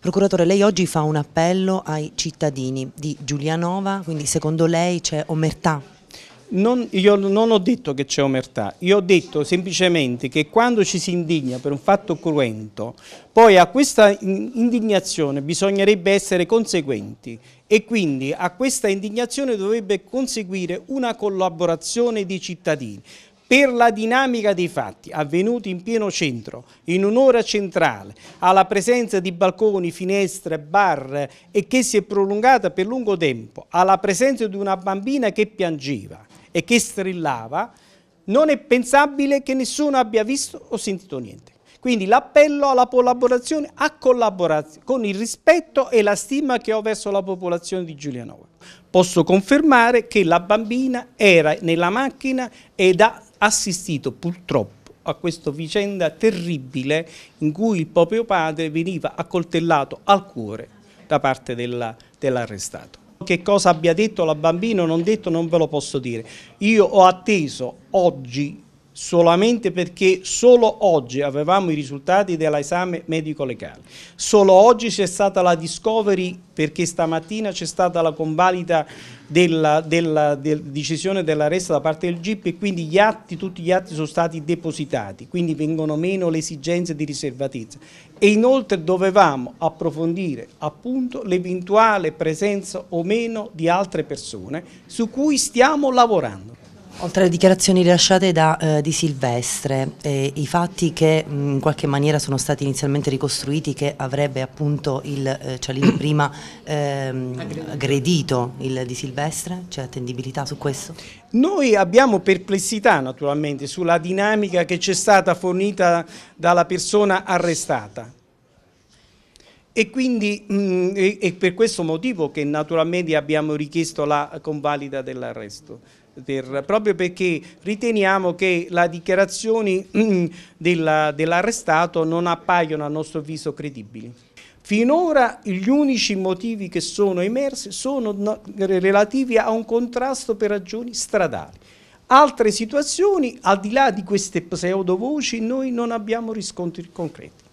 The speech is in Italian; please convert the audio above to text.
Procuratore, lei oggi fa un appello ai cittadini di Giulianova, quindi secondo lei c'è omertà? Non, io non ho detto che c'è omertà, io ho detto semplicemente che quando ci si indigna per un fatto cruento, poi a questa indignazione bisognerebbe essere conseguenti e quindi a questa indignazione dovrebbe conseguire una collaborazione dei cittadini per la dinamica dei fatti avvenuti in pieno centro, in un'ora centrale, alla presenza di balconi, finestre, bar e che si è prolungata per lungo tempo, alla presenza di una bambina che piangeva e che strillava, non è pensabile che nessuno abbia visto o sentito niente. Quindi l'appello alla collaborazione, a collaborazione, con il rispetto e la stima che ho verso la popolazione di Giulianova. Posso confermare che la bambina era nella macchina ed ha assistito purtroppo a questa vicenda terribile in cui il proprio padre veniva accoltellato al cuore da parte dell'arrestato. Dell che cosa abbia detto la bambina o non detto non ve lo posso dire. Io ho atteso oggi solamente perché solo oggi avevamo i risultati dell'esame medico-legale, solo oggi c'è stata la discovery perché stamattina c'è stata la convalida della, della del decisione dell'arresto da parte del GIP e quindi gli atti, tutti gli atti sono stati depositati, quindi vengono meno le esigenze di riservatezza e inoltre dovevamo approfondire appunto l'eventuale presenza o meno di altre persone su cui stiamo lavorando. Oltre alle dichiarazioni rilasciate da eh, Di Silvestre, eh, i fatti che mh, in qualche maniera sono stati inizialmente ricostruiti che avrebbe appunto il eh, Cialini prima ehm, aggredito. il Di Silvestre, c'è attendibilità su questo? Noi abbiamo perplessità naturalmente sulla dinamica che c'è stata fornita dalla persona arrestata e quindi mh, mm, è per questo motivo che naturalmente abbiamo richiesto la convalida dell'arresto, per, proprio perché riteniamo che le dichiarazioni mm, dell'arrestato dell non appaiono a nostro avviso credibili. Finora gli unici motivi che sono emersi sono relativi a un contrasto per ragioni stradali. Altre situazioni, al di là di queste pseudovoci, noi non abbiamo riscontri concreti.